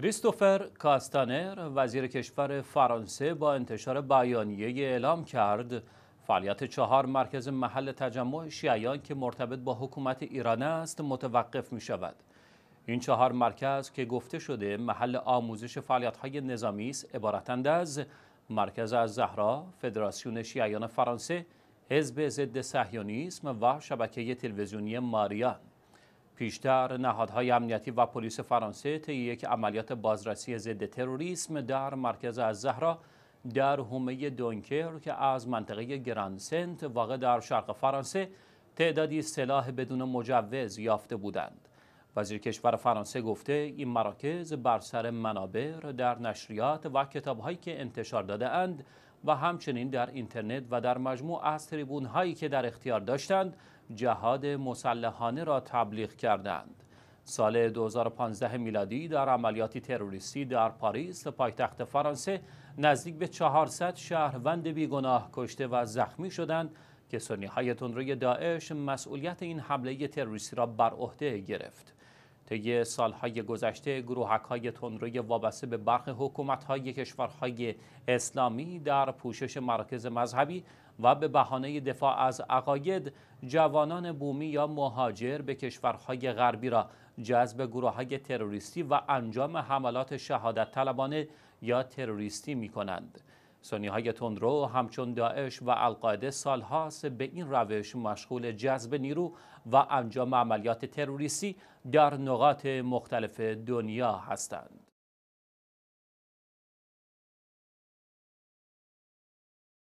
کریستوفر کاستانر وزیر کشور فرانسه با انتشار بیانیه اعلام کرد فعالیت چهار مرکز محل تجمع شیعیان که مرتبط با حکومت ایران است متوقف می شود. این چهار مرکز که گفته شده محل آموزش فعالیت‌های نظامی است عبارتند از مرکز از زهرا، فدراسیون شیعیان فرانسه، حزب ضد صهیونیسم و شبکه تلویزیونی ماریا پیشتر نهادهای امنیتی و پلیس فرانسه طی یک عملیات بازرسی ضد تروریسم در مرکز از زهرا در حومه دونکر که از منطقه گرانسنت واقع در شرق فرانسه تعدادی سلاح بدون مجوز یافته بودند. وزیر کشور فرانسه گفته این مراکز بر سر منابع در نشریات و کتابهایی که انتشار داده و همچنین در اینترنت و در مجموع از هایی که در اختیار داشتند جهاد مسلحانه را تبلیغ کردند. سال 2015 میلادی در عملیاتی تروریستی در پاریس پایتخت فرانسه نزدیک به 400 شهروند بیگناه کشته و زخمی شدند که سنی های تندروی داعش مسئولیت این حمله تروریستی را بر عهده گرفت. طی سالهای گذشته گروهک های تندروی وابسته به برخ حکومت های کشورهای اسلامی در پوشش مراکز مذهبی و به بهانه دفاع از عقاید جوانان بومی یا مهاجر به کشورهای غربی را جذب گروه های تروریستی و انجام حملات شهادت طلبانه یا تروریستی می کنند. سنی های تندرو همچون داعش و القاعده سالهاست به این روش مشغول جذب نیرو و انجام عملیات تروریستی در نقاط مختلف دنیا هستند.